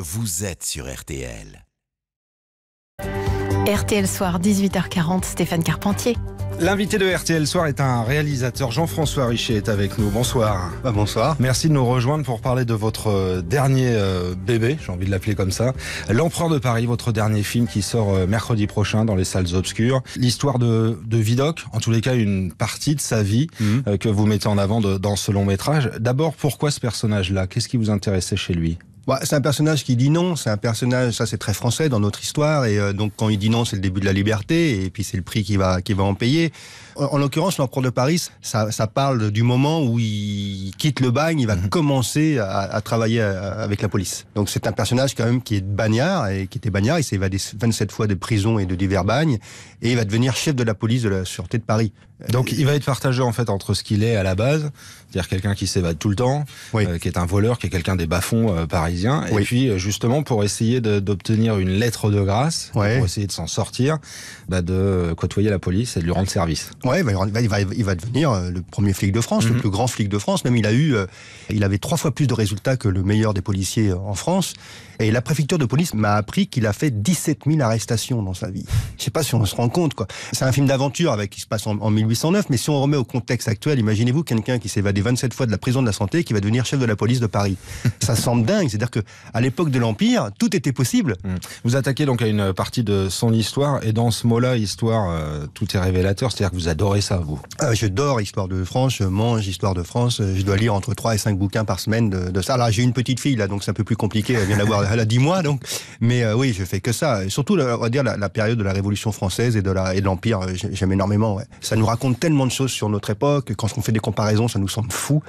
Vous êtes sur RTL. RTL Soir, 18h40, Stéphane Carpentier. L'invité de RTL Soir est un réalisateur. Jean-François Richet est avec nous. Bonsoir. Bah, bonsoir. Merci de nous rejoindre pour parler de votre euh, dernier euh, bébé, j'ai envie de l'appeler comme ça. L'Empereur de Paris, votre dernier film qui sort euh, mercredi prochain dans les salles obscures. L'histoire de, Vidocq, en tous les cas une partie de sa vie mhm. que vous mettez en avant dans ce long métrage. D'abord, pourquoi ce personnage-là Qu'est-ce qui vous intéressait chez lui bah, c'est un personnage qui dit non, c'est un personnage, ça c'est très français dans notre histoire, et euh, donc quand il dit non, c'est le début de la liberté, et puis c'est le prix qui va, va en payer. En, l'occurrence, l'Empereur de Paris, ça, ça, parle du moment où il quitte le bagne, il va mhm. commencer à, à, travailler euh, avec la police. Donc c'est un personnage quand même qui est bagnard, et qui était bagnard, il s'est évadé 27 fois de prison et de divers bagnes, et il va devenir chef de la police de la Sûreté de Paris. Donc il va être partagé en fait entre ce qu'il est à la base, c'est-à-dire quelqu'un qui s'évade tout le temps, euh, qui est un voleur, qui est quelqu'un des bas-fonds euh, parisiens, et puis euh, justement pour essayer d'obtenir une lettre de grâce, pour essayer de s'en sortir, bah, de côtoyer la police et de lui rendre service. Ouais, bah, bah, il, va, devenir le premier flic de France, le mhm. plus grand flic de France. Même il a eu, il avait trois fois plus de résultats que le meilleur des policiers en France. Et la préfecture de police m'a appris qu'il a fait 17 000 arrestations dans sa vie. Je sais pas si on se rend compte quoi. C'est un film d'aventure avec qui se passe en, en milieu mais si on remet au contexte actuel, imaginez-vous quelqu'un qui s'est 27 fois de la prison de la santé qui va devenir chef de la police de Paris. Ça semble dingue, c'est-à-dire que à l'époque de l'Empire, tout était possible. Mm. Vous attaquez donc à une partie de son histoire, et dans ce mot-là, histoire, euh, tout est révélateur, c'est-à-dire que vous adorez ça, vous ah, Je dors Histoire de France, je mange Histoire de France, je dois lire entre 3 et 5 bouquins par semaine de, ça. Là, j'ai une petite fille, là, donc c'est un peu plus compliqué, elle a d'avoir 10 mois, donc. Mais euh, oui, je fais que ça. surtout, on va dire, la, période de la Révolution française et de l'Empire, euh, j'aime énormément. Ça nous raconte raconte tellement de choses sur notre époque, quand on fait des comparaisons, ça nous semble fou.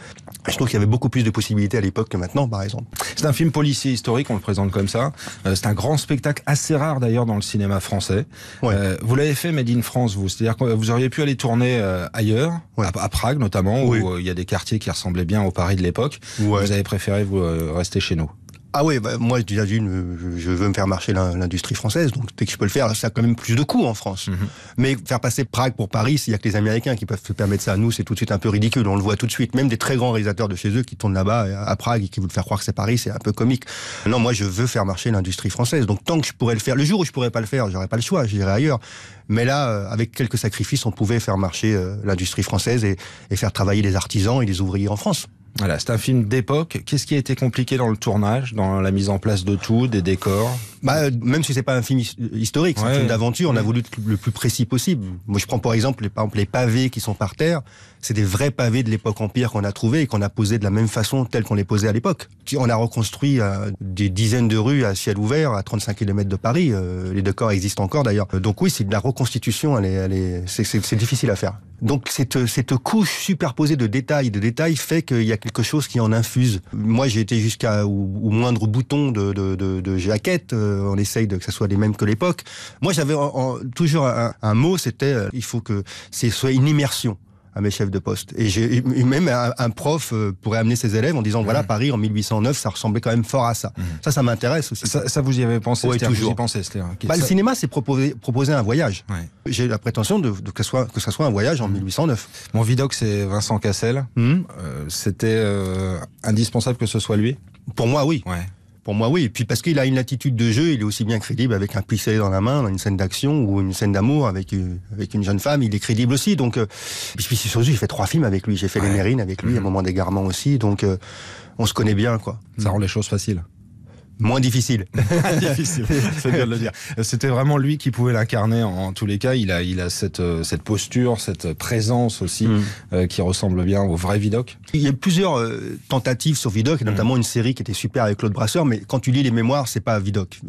Je trouve qu'il y avait beaucoup plus de possibilités à l'époque que maintenant, par exemple. C'est un film policier historique, on le présente comme ça. Euh, c'est un grand spectacle, assez rare d'ailleurs dans le cinéma français. Euh, vous l'avez fait Made in France, vous. C'est-à-dire que vous auriez pu aller tourner euh, ailleurs, à, Prague notamment, où il y a des quartiers qui ressemblaient bien au Paris de l'époque. Vous avez préféré vous rester chez nous. Ah oui, bah, moi déjà je veux me faire marcher l'industrie française, donc dès que je peux le faire, ça a quand même plus de coûts en France. Mhm. Mais faire passer Prague pour Paris, s'il y a que les Américains qui peuvent se permettre ça, nous c'est tout de suite un peu ridicule, on le voit tout de suite. Même des très grands réalisateurs de chez eux qui tournent là-bas à Prague et qui veulent faire croire que c'est Paris, c'est un peu comique. Non, moi je veux faire marcher l'industrie française, donc tant que je pourrais le faire, le jour où je pourrais pas le faire, j'aurais pas le choix, j'irai ailleurs. Mais là, euh, avec quelques sacrifices, on pouvait faire marcher euh, l'industrie française et faire travailler les artisans et les ouvriers en France. Voilà, c'est un film d'époque. Qu'est-ce qui a été compliqué dans le tournage, dans la mise en place de tout, des décors bah, même si c'est pas un film historique, c'est un film d'aventure, on a voulu le plus précis possible. Moi, je prends exemple, par exemple, les pavés qui sont par terre, c'est des vrais pavés de l'époque empire qu'on a trouvés et qu'on a posés de la même façon telle qu'on les posait à l'époque. On a reconstruit euh, des dizaines de rues à ciel ouvert, à 35 km de Paris. Euh, les les décors existent encore d'ailleurs. Euh, donc oui, c'est de la reconstitution, est, c'est difficile à faire. Donc cette, couche superposée de détails, de détails, fait qu'il y a quelque chose qui en infuse. Moi, j'ai été jusqu'à au, moindre bouton de, de, de, de jaquette. Euh, on essaye de, que ça soit les mêmes que l'époque. Moi, j'avais toujours un, mot, c'était euh, il faut que ce soit une immersion à mes chefs de poste. Et même un, prof euh, pourrait amener ses élèves en disant voilà mmh. Paris en 1809 ça ressemblait quand même fort à ça. Mmh. Ça ça m'intéresse aussi. Ça, vous y avez pensé Oui, j'y pensais. Le cinéma c'est proposer, un voyage. J'ai la prétention que, ce soit, ça soit un voyage en 1809. Mmh. Mon vidoc c'est Vincent Cassel. C'était indispensable que ce soit lui. Pour moi oui. Ouais. Pour moi, oui. Et puis parce qu'il a une attitude de jeu, il est aussi bien crédible avec un pistolet dans la main, dans une scène d'action ou une scène d'amour avec une, euh, avec une jeune femme. Il est crédible aussi. Donc, je euh, et puis sur j'ai fait trois films avec lui. J'ai fait Les Mérines avec lui, mhm. un moment d'égarement aussi. Donc, euh, on se connaît bien, quoi. Ça rend les choses faciles. Moins difficile. c'est bien de le dire. C'était vraiment lui qui pouvait l'incarner en, tous les cas. Il a, il a cette, euh, cette posture, cette présence aussi mm. euh, qui ressemble bien au vrai Vidocq. Il y a plusieurs euh, tentatives sur Vidocq, notamment mm. une série qui était super avec Claude Brasseur, mais quand tu lis les mémoires, c'est pas Vidocq.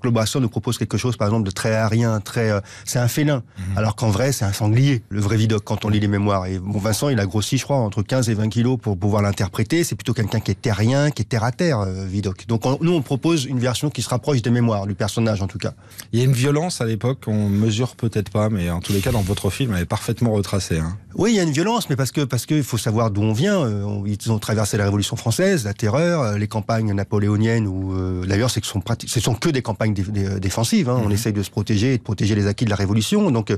Claude Brasseur nous propose quelque chose, par exemple, de très aérien, très. c'est un félin, mm. alors qu'en vrai, c'est un sanglier, le vrai Vidocq, quand on lit les mémoires. Et bon, Vincent, il a grossi, je crois, entre 15 et 20 kilos pour pouvoir l'interpréter. C'est plutôt quelqu'un qui est terrien, qui est terre à terre, Vidocq. Donc nous, on propose une version qui se rapproche des mémoires du personnage en tout cas. Il y a une violence à l'époque qu'on mesure peut-être pas, mais en tous les cas dans votre film elle est parfaitement retracée. Hein. Oui, il y a une violence, mais parce que parce qu'il faut savoir d'où on vient. Euh, ils ont traversé la Révolution française, la terreur, euh, les campagnes napoléoniennes où euh, d'ailleurs ce sont ce sont que des campagnes défensives. Hein. On mhm. essaye de se protéger et de protéger les acquis de la Révolution. Donc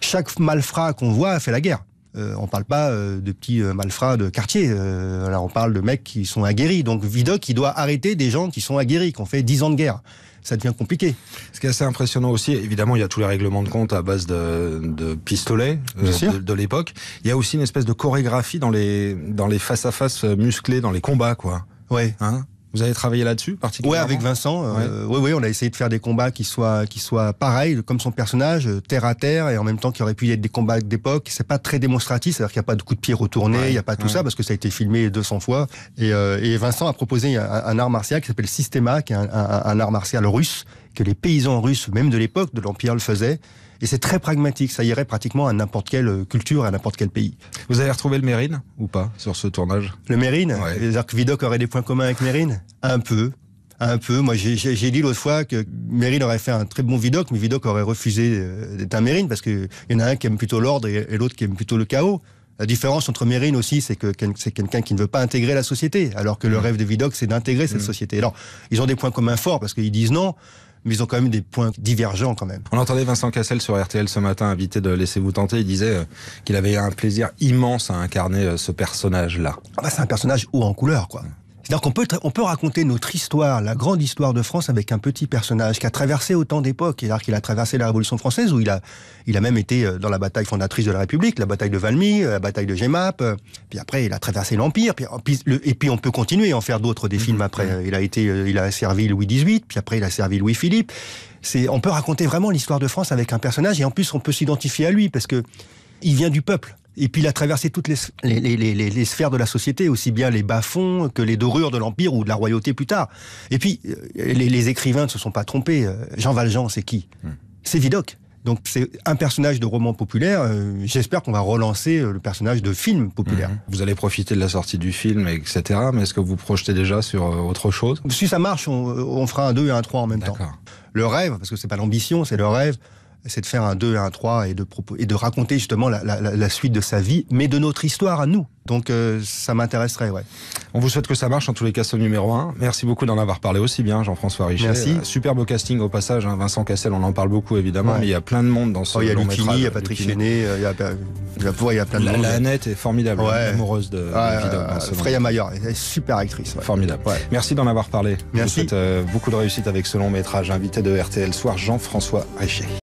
chaque malfrat qu'on voit fait la guerre euh, on parle pas euh, de petits euh, malfrats de quartier. Euh, alors, on parle de mecs qui sont aguerris. Donc Vidocq, il doit arrêter des gens qui sont aguerris, qui ont fait dix ans de guerre ça devient compliqué. Ce qui est assez impressionnant aussi, évidemment, il y a tous les règlements de compte à base de, pistolets de, l'époque. Il y a aussi une espèce de chorégraphie dans les dans les face à face musclés, dans les combats, quoi. Ouais. Hein vous avez travaillé là-dessus particulièrement Oui, avec Vincent. oui, euh, oui, on a essayé de faire des combats qui soient, qui soient pareils, comme son personnage, euh, terre à terre, et en même temps qui aurait pu y être des combats d'époque. C'est pas très démonstratif, c'est-à-dire qu'il n'y a pas de coup de pied retourné, il n'y a pas tout ça, parce que ça a été filmé 200 fois. Euh, et, Vincent a proposé un, art martial qui s'appelle Systema, qui est un, un art martial russe, que les paysans russes, même de l'époque de l'Empire, le faisaient. Et c'est très pragmatique. Ça irait pratiquement à n'importe quelle euh, culture, à n'importe quel pays. Vous avez retrouvé le Mérine ou pas sur ce tournage Le Mérine les C'est-à-dire que aurait des points communs avec Mérine Un peu. Un peu. Moi, j'ai dit l'autre fois que Mérine aurait fait un très bon Vidoc, mais Vidoc aurait refusé euh, d'être un Mérine parce qu'il y en a un qui aime plutôt l'ordre et, l'autre qui aime plutôt le chaos. La différence entre Mérine aussi, c'est que c'est quelqu'un qui ne veut pas intégrer la société, alors que le mmh. rêve de Vidoc, c'est d'intégrer cette mmh. société. Alors, ils ont des points communs forts parce qu'ils disent non, mais ils ont quand même des points divergents quand même. On entendait Vincent Cassel sur RTL ce matin, invité de Laissez-vous tenter, il disait euh, qu'il avait un plaisir immense à incarner euh, ce personnage-là. Ah bah, c'est un personnage haut en couleur, quoi. C'est-à-dire qu'on peut, on peut raconter notre histoire, la grande histoire de France, avec un petit personnage qui a traversé autant d'époques. C'est-à-dire qu'il a traversé la Révolution française, où il a, il a même été euh, dans la bataille fondatrice de la République, la bataille de Valmy, euh, la bataille de Gemap. Euh, puis après, il a traversé l'Empire. Puis, et puis on peut continuer à en faire d'autres des mhm. films après. Il a été, il a servi Louis XVIII, puis après il a servi Louis Philippe. C'est, on peut raconter vraiment l'histoire de France avec un personnage, et en plus on peut s'identifier à lui parce que il vient du peuple. Et puis il a traversé toutes les, sphères de la société, aussi bien les bas-fonds que les dorures de l'Empire ou de la royauté plus tard. Et puis euh, les, écrivains ne se sont pas trompés. Euh, Jean Valjean, c'est qui hmm. C'est Vidocq. Donc c'est un personnage de roman populaire. Euh, j'espère qu'on va relancer le personnage de film populaire. Hmm. Vous allez profiter de la sortie du film, etc. Mais est-ce que vous projetez déjà sur autre chose Si ça marche, on, fera un 2 et un 3 en même temps. Le rêve, parce que c'est pas l'ambition, c'est le rêve c'est de faire un 2 et un 3 et de, et de raconter justement la, la, la, suite de sa vie, mais de notre histoire à nous. Donc euh, ça m'intéresserait, ouais. On vous souhaite que ça marche, en tous les cas, ce numéro 1. Merci beaucoup d'en avoir parlé aussi bien, Jean-François Richet. Merci. Euh, superbe casting au passage, hein. Vincent Cassel, on en parle beaucoup évidemment, mais il y a plein de monde dans ce oh, Il y a Lucini, il y a Patrick euh, il y a, y il y a plein de la, monde. La Annette est formidable, ouais. amoureuse de, ah, Freya Maillard, elle est super actrice. Ouais. Formidable. Merci d'en avoir parlé. Merci. Vous souhaite, beaucoup de réussite avec ce long métrage. Invité de RTL Soir, Jean-François Richet.